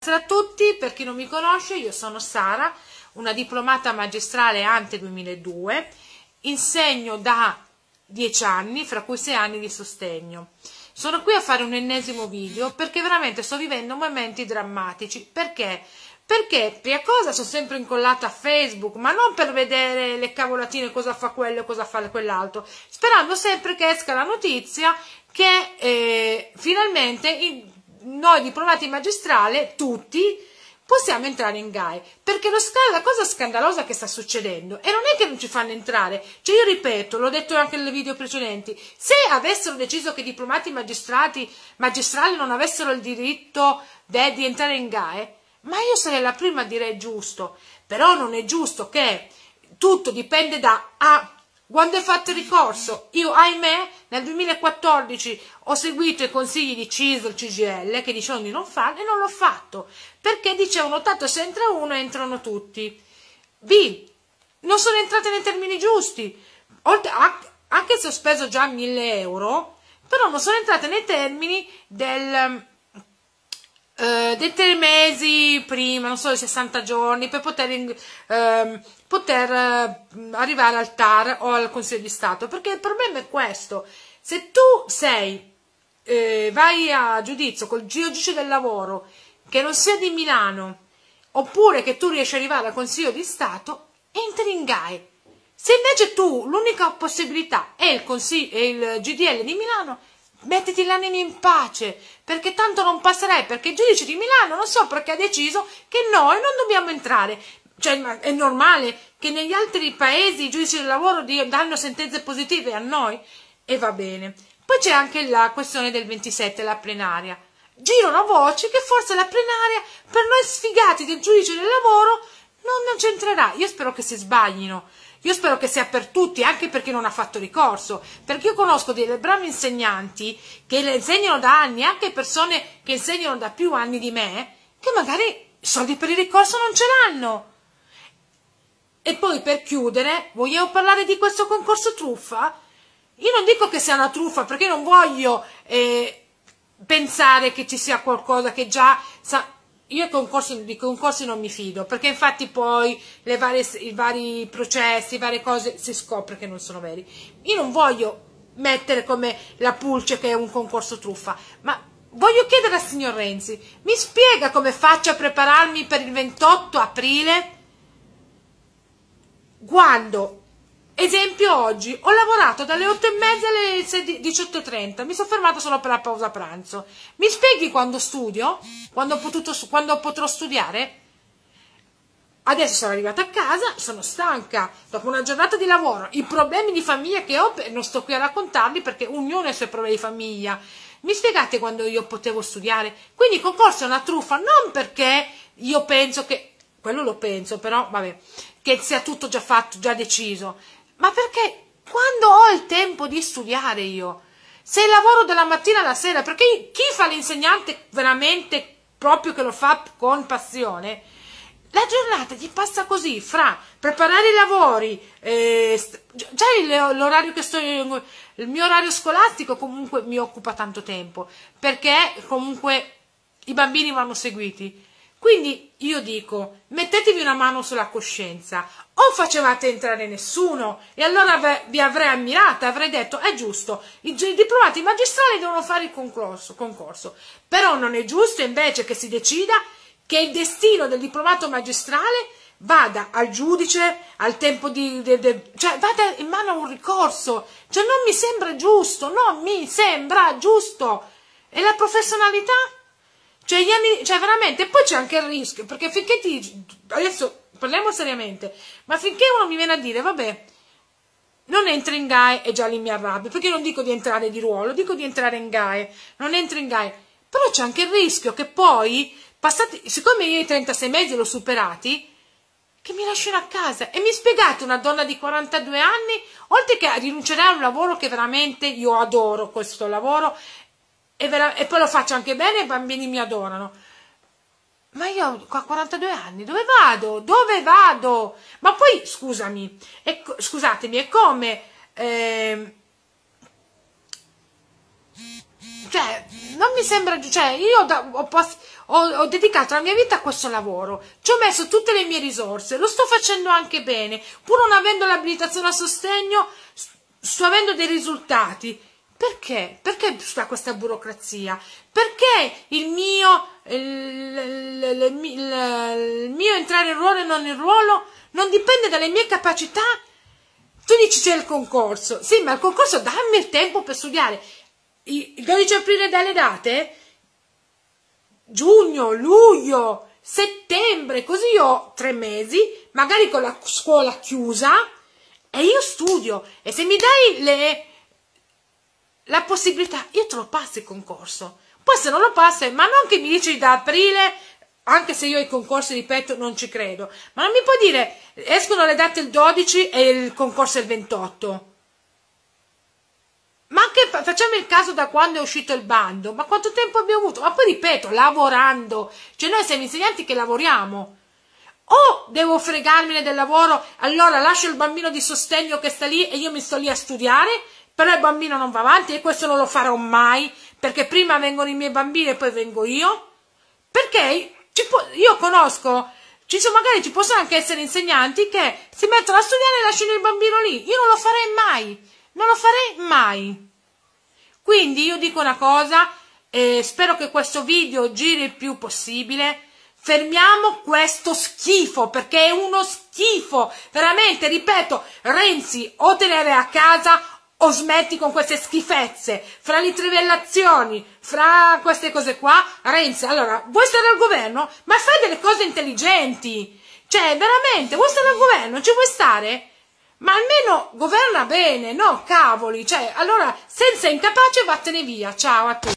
Buonasera a tutti, per chi non mi conosce io sono Sara, una diplomata magistrale ante 2002, insegno da 10 anni, fra cui 6 anni di sostegno. Sono qui a fare un ennesimo video perché veramente sto vivendo momenti drammatici, perché? Perché, prima cosa, sono sempre incollata a Facebook, ma non per vedere le cavolatine, cosa fa quello e cosa fa quell'altro, sperando sempre che esca la notizia che eh, finalmente... In, noi diplomati magistrale, tutti, possiamo entrare in GAE, perché sc- la cosa scandalosa che sta succedendo, e non è che non ci fanno entrare, cioè io ripeto, l'ho detto anche nel video precedenti, se avessero deciso che i diplomati magistrati, magistrali non avessero il diritto de- di entrare in GAE, ma io sarei la prima a dire giusto, però non è giusto che tutto dipende da A, quando hai fatto il ricorso? Io, ahimè, nel 2014 ho seguito i consigli di CISL, CGL, che dicevano di non farlo, e non l'ho fatto, perché dicevano tanto se entra uno entrano tutti. B. Non sono entrate nei termini giusti. Oltre, anche se ho speso già 1000 euro, però non sono entrate nei termini del eh, dei tre mesi prima, non so, 60 giorni, per poter, ehm, eh, poter arrivare al TAR o al Consiglio di Stato, perché il problema è questo, se tu sei, eh, vai a giudizio col giudice del lavoro, che non sia di Milano, oppure che tu riesci ad arrivare al Consiglio di Stato, entri in GAE. Se invece tu l'unica possibilità è il, è il GDL di Milano, mettiti l'anima in pace, perché tanto non passerai, perché il giudice di Milano non so perché ha deciso che noi non dobbiamo entrare. Cioè, è normale che negli altri paesi i giudici del lavoro danno sentenze positive a noi? E va bene. Poi c'è anche la questione del 27, la plenaria. Girano voci che forse la plenaria, per noi sfigati del giudice del lavoro, non, non c'entrerà. Io spero che si sbaglino io spero che sia per tutti, anche per chi non ha fatto ricorso, perché io conosco delle brave insegnanti che le insegnano da anni, anche persone che insegnano da più anni di me, che magari soldi per il ricorso non ce l'hanno. E poi per chiudere, vogliamo parlare di questo concorso truffa? Io non dico che sia una truffa perché non voglio eh, pensare che ci sia qualcosa che già sa, io concorsi, di concorsi non mi fido, perché infatti poi varie, i vari processi, varie cose si scopre che non sono veri. Io non voglio mettere come la pulce che è un concorso truffa, ma voglio chiedere al signor Renzi, mi spiega come faccio a prepararmi per il 28 aprile quando Esempio oggi, ho lavorato dalle 8.30 alle 18.30, mi sono fermata solo per la pausa pranzo. Mi spieghi quando studio? Quando, potuto, quando potrò studiare? Adesso sono arrivata a casa, sono stanca, dopo una giornata di lavoro, i problemi di famiglia che ho, non sto qui a raccontarli perché ognuno ha i suoi problemi di famiglia. Mi spiegate quando io potevo studiare? Quindi il concorso è una truffa, non perché io penso che, quello lo penso però, vabbè, che sia tutto già fatto, già deciso, ma perché quando ho il tempo di studiare io? Se lavoro dalla mattina alla sera, perché chi fa l'insegnante veramente proprio che lo fa con passione, la giornata gli passa così, fra preparare i lavori, eh, già l'orario che sto, il mio orario scolastico comunque mi occupa tanto tempo, perché comunque i bambini vanno seguiti. Quindi io dico, mettetevi una mano sulla coscienza, o facevate entrare nessuno e allora vi avrei ammirata, avrei detto è giusto, i diplomati magistrali devono fare il concorso, concorso, però non è giusto invece che si decida che il destino del diplomato magistrale vada al giudice, al tempo di, de, de, cioè vada in mano a un ricorso, cioè non mi sembra giusto, non mi sembra giusto, e la professionalità cioè, gli anni, cioè veramente, poi c'è anche il rischio, perché finché ti, adesso parliamo seriamente, ma finché uno mi viene a dire, vabbè, non entri in GAE e già lì mi arrabbio, perché io non dico di entrare di ruolo, dico di entrare in GAE, non entri in GAE, però c'è anche il rischio che poi, passati, siccome io i 36 mesi l'ho superati, che mi lasciano a casa e mi spiegate una donna di 42 anni, oltre che rinuncerà a un lavoro che veramente io adoro questo lavoro e, la, e poi lo faccio anche bene e i bambini mi adorano. Ma io a 42 anni dove vado? Dove vado? Ma poi scusami, è, scusatemi, è come... Eh, cioè, non mi sembra... Cioè, io da, ho, ho, ho, dedicato la mia vita a questo lavoro, ci ho messo tutte le mie risorse, lo sto facendo anche bene, pur non avendo l'abilitazione a sostegno, sto avendo dei risultati. Perché? Perché sta questa burocrazia? Perché il mio, il, il, il mio entrare in ruolo e non in ruolo non dipende dalle mie capacità? Tu dici c'è il concorso, sì, ma il concorso dammi il tempo per studiare. Il 12 aprile dalle date? Giugno, luglio, settembre, così io ho tre mesi, magari con la scuola chiusa, e io studio. E se mi dai le la possibilità, io te lo passo il concorso, poi se non lo passi, ma non che mi dici da aprile, anche se io ai concorsi, ripeto, non ci credo, ma non mi puoi dire, escono le date il 12 e il concorso il 28. Ma anche, facciamo il caso da quando è uscito il bando, ma quanto tempo abbiamo avuto? Ma poi ripeto, lavorando, cioè noi siamo insegnanti che lavoriamo, o devo fregarmene del lavoro, allora lascio il bambino di sostegno che sta lì e io mi sto lì a studiare, però il bambino non va avanti e questo non lo farò mai perché prima vengono i miei bambini e poi vengo io perché io conosco ci sono, magari ci possono anche essere insegnanti che si mettono a studiare e lasciano il bambino lì io non lo farei mai non lo farei mai quindi io dico una cosa eh, spero che questo video giri il più possibile fermiamo questo schifo perché è uno schifo veramente ripeto Renzi o tenere a casa o smetti con queste schifezze, fra le trivellazioni, fra queste cose qua, Renzi, allora, vuoi stare al governo? Ma fai delle cose intelligenti, cioè, veramente, vuoi stare al governo? Ci vuoi stare? Ma almeno governa bene, no, cavoli, cioè, allora, senza incapace vattene via, ciao a tutti.